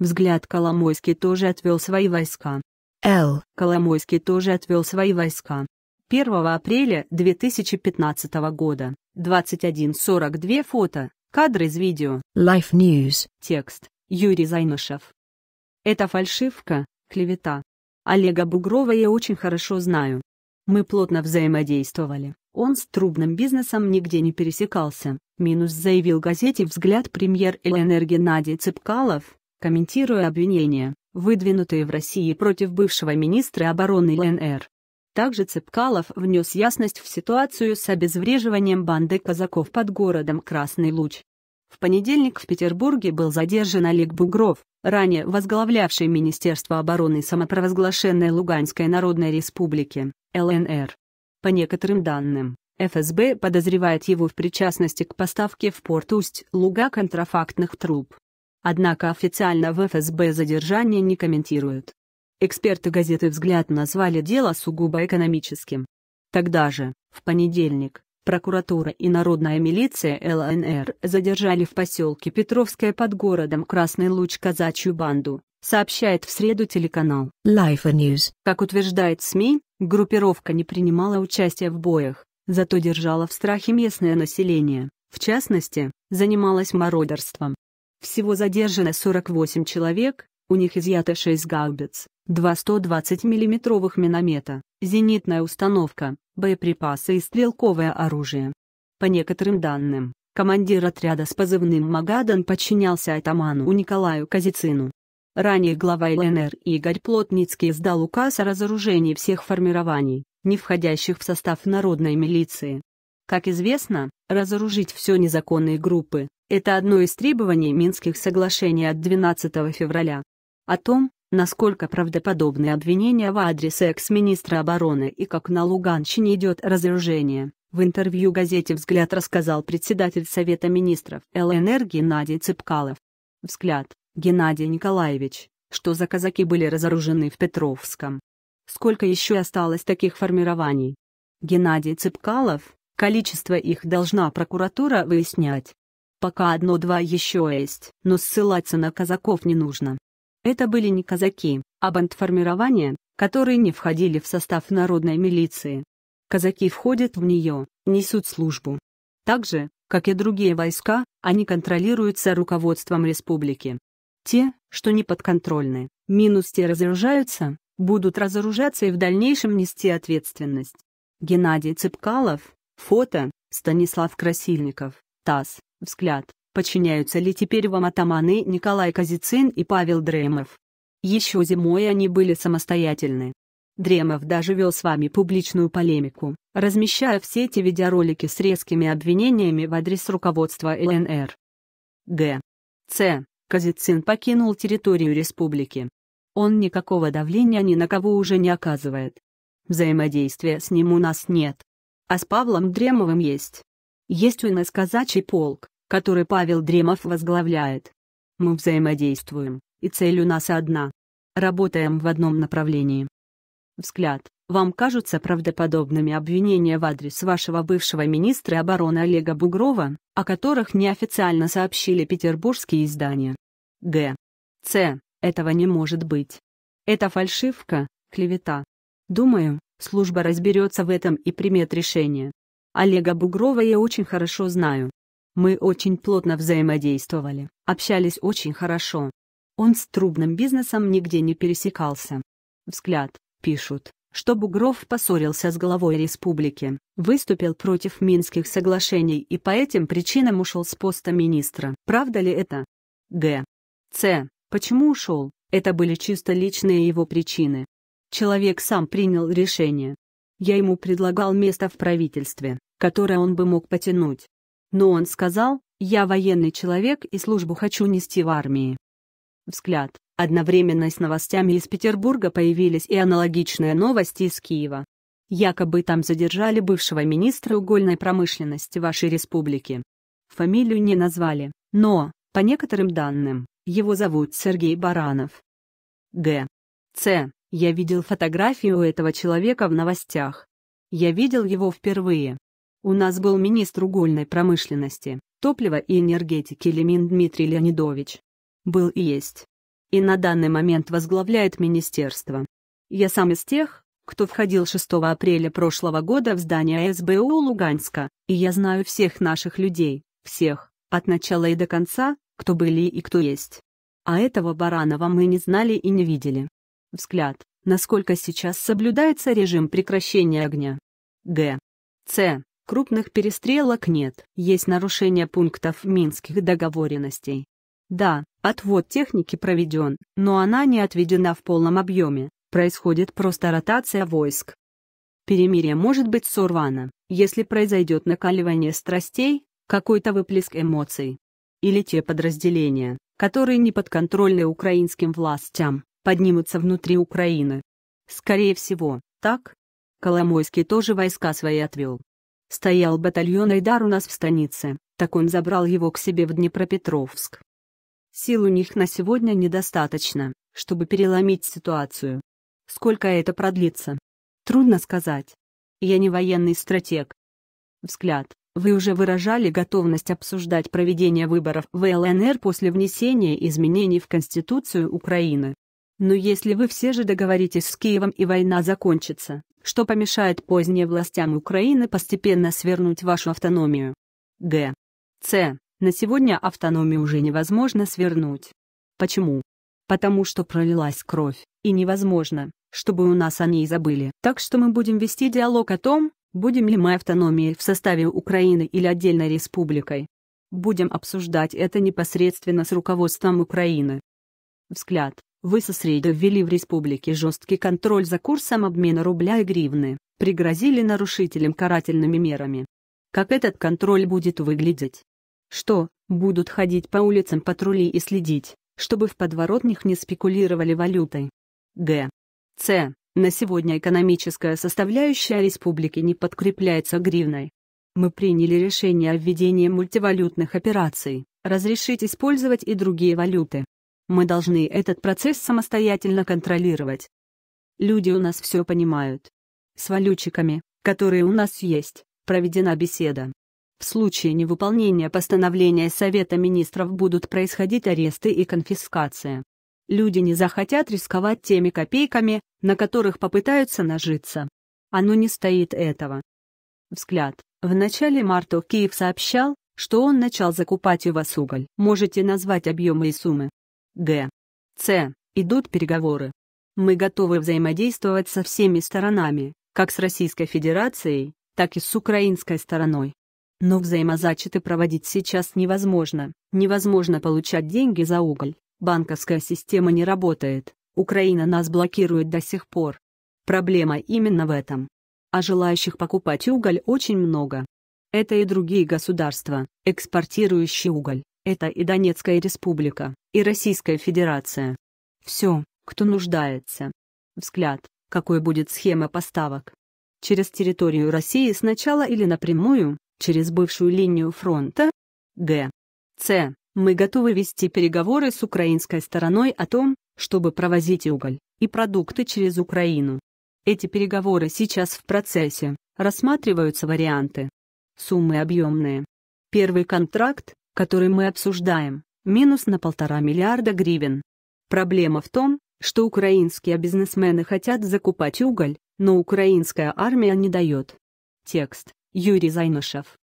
Взгляд Коломойский тоже отвел свои войска. Л. Коломойский тоже отвел свои войска. 1 апреля 2015 года. 21.42 фото. Кадры из видео. Life News. Текст. Юрий Зайнышев. Это фальшивка, клевета. Олега Бугрова я очень хорошо знаю. Мы плотно взаимодействовали. Он с трубным бизнесом нигде не пересекался. Минус заявил газете «Взгляд» премьер Эленер Геннадий Цыпкалов, комментируя обвинения, выдвинутые в России против бывшего министра обороны ЛНР. Также Цепкалов внес ясность в ситуацию с обезвреживанием банды казаков под городом Красный Луч. В понедельник в Петербурге был задержан Олег Бугров, ранее возглавлявший Министерство обороны самопровозглашенной Луганской Народной Республики, ЛНР. По некоторым данным, ФСБ подозревает его в причастности к поставке в порт Усть-Луга контрафактных труб. Однако официально в ФСБ задержание не комментируют. Эксперты газеты «Взгляд» назвали дело сугубо экономическим. Тогда же, в понедельник, прокуратура и народная милиция ЛНР задержали в поселке Петровское под городом Красный Луч казачью банду, сообщает в среду телеканал Life News. Как утверждает СМИ, группировка не принимала участия в боях, зато держала в страхе местное население, в частности, занималась мародерством. Всего задержано 48 человек, у них изъято 6 гаубиц, 2 120 миллиметровых миномета, зенитная установка, боеприпасы и стрелковое оружие. По некоторым данным, командир отряда с позывным «Магадан» подчинялся атаману Николаю Казицину. Ранее глава ЛНР Игорь Плотницкий издал указ о разоружении всех формирований, не входящих в состав народной милиции. Как известно, разоружить все незаконные группы, это одно из требований Минских соглашений от 12 февраля. О том, насколько правдоподобны обвинения в адрес экс-министра обороны и как на Луганщине идет разоружение, в интервью газете «Взгляд» рассказал председатель Совета министров ЛНР Геннадий Цыпкалов. Взгляд, Геннадий Николаевич, что за казаки были разоружены в Петровском. Сколько еще осталось таких формирований? Геннадий Цыпкалов, количество их должна прокуратура выяснять. Пока одно-два еще есть, но ссылаться на казаков не нужно. Это были не казаки, а бандформирования, которые не входили в состав народной милиции. Казаки входят в нее, несут службу. Также, как и другие войска, они контролируются руководством республики. Те, что не подконтрольны, минус те разоружаются, будут разоружаться и в дальнейшем нести ответственность. Геннадий Цыпкалов, фото, Станислав Красильников, ТАСС взгляд, подчиняются ли теперь вам атаманы Николай Казицин и Павел Дремов. Еще зимой они были самостоятельны. Дремов даже вел с вами публичную полемику, размещая все эти видеоролики с резкими обвинениями в адрес руководства ЛНР. Г. Ц. Казицин покинул территорию республики. Он никакого давления ни на кого уже не оказывает. Взаимодействия с ним у нас нет. А с Павлом Дремовым есть. Есть у нас казачий полк, который Павел Дремов возглавляет. Мы взаимодействуем, и цель у нас одна. Работаем в одном направлении. Взгляд. Вам кажутся правдоподобными обвинения в адрес вашего бывшего министра обороны Олега Бугрова, о которых неофициально сообщили петербургские издания? Г. С. Этого не может быть. Это фальшивка, клевета. Думаю, служба разберется в этом и примет решение. Олега Бугрова я очень хорошо знаю. Мы очень плотно взаимодействовали, общались очень хорошо. Он с трубным бизнесом нигде не пересекался. Взгляд, пишут, что Бугров поссорился с главой республики, выступил против Минских соглашений и по этим причинам ушел с поста министра. Правда ли это? Г. С. Почему ушел? Это были чисто личные его причины. Человек сам принял решение. Я ему предлагал место в правительстве, которое он бы мог потянуть. Но он сказал, «Я военный человек и службу хочу нести в армии». Взгляд. Одновременно с новостями из Петербурга появились и аналогичные новости из Киева. Якобы там задержали бывшего министра угольной промышленности вашей республики. Фамилию не назвали, но, по некоторым данным, его зовут Сергей Баранов. Г. Ц. Я видел фотографию у этого человека в новостях. Я видел его впервые, у нас был министр угольной промышленности, топлива и энергетики Лемин Дмитрий Леонидович. Был и есть. И на данный момент возглавляет министерство. Я сам из тех, кто входил 6 апреля прошлого года в здание СБУ Луганска, и я знаю всех наших людей, всех, от начала и до конца, кто были и кто есть. А этого Баранова мы не знали и не видели. Взгляд, насколько сейчас соблюдается режим прекращения огня. Г. Ц. Крупных перестрелок нет, есть нарушение пунктов минских договоренностей. Да, отвод техники проведен, но она не отведена в полном объеме, происходит просто ротация войск. Перемирие может быть сорвано, если произойдет накаливание страстей, какой-то выплеск эмоций. Или те подразделения, которые не подконтрольны украинским властям, поднимутся внутри Украины. Скорее всего, так? Коломойский тоже войска свои отвел. Стоял батальон «Рейдар» у нас в станице, так он забрал его к себе в Днепропетровск. Сил у них на сегодня недостаточно, чтобы переломить ситуацию. Сколько это продлится? Трудно сказать. Я не военный стратег. Взгляд. Вы уже выражали готовность обсуждать проведение выборов в ЛНР после внесения изменений в Конституцию Украины. Но если вы все же договоритесь с Киевом и война закончится, что помешает позднее властям Украины постепенно свернуть вашу автономию? Г. С. На сегодня автономию уже невозможно свернуть. Почему? Потому что пролилась кровь, и невозможно, чтобы у нас о ней забыли. Так что мы будем вести диалог о том, будем ли мы автономией в составе Украины или отдельной республикой. Будем обсуждать это непосредственно с руководством Украины. Взгляд. Вы со среды ввели в республике жесткий контроль за курсом обмена рубля и гривны, пригрозили нарушителям карательными мерами. Как этот контроль будет выглядеть? Что, будут ходить по улицам патрули и следить, чтобы в подворотнях не спекулировали валютой? Г. С. На сегодня экономическая составляющая республики не подкрепляется гривной. Мы приняли решение о введении мультивалютных операций, разрешить использовать и другие валюты, мы должны этот процесс самостоятельно контролировать. Люди у нас все понимают. С валютчиками, которые у нас есть, проведена беседа. В случае невыполнения постановления Совета министров будут происходить аресты и конфискация. Люди не захотят рисковать теми копейками, на которых попытаются нажиться. Оно не стоит этого. Взгляд. В начале марта Киев сообщал, что он начал закупать у вас уголь. Можете назвать объемы и суммы. Г. С. Идут переговоры. Мы готовы взаимодействовать со всеми сторонами, как с Российской Федерацией, так и с украинской стороной. Но взаимозачеты проводить сейчас невозможно, невозможно получать деньги за уголь, банковская система не работает, Украина нас блокирует до сих пор. Проблема именно в этом. А желающих покупать уголь очень много. Это и другие государства, экспортирующие уголь, это и Донецкая республика, и Российская Федерация. Все, кто нуждается. Взгляд, какой будет схема поставок. Через территорию России сначала или напрямую, через бывшую линию фронта? Г. С. Мы готовы вести переговоры с украинской стороной о том, чтобы провозить уголь, и продукты через Украину. Эти переговоры сейчас в процессе, рассматриваются варианты. Суммы объемные. Первый контракт который мы обсуждаем, минус на полтора миллиарда гривен. Проблема в том, что украинские бизнесмены хотят закупать уголь, но украинская армия не дает. Текст Юрий Зайнышев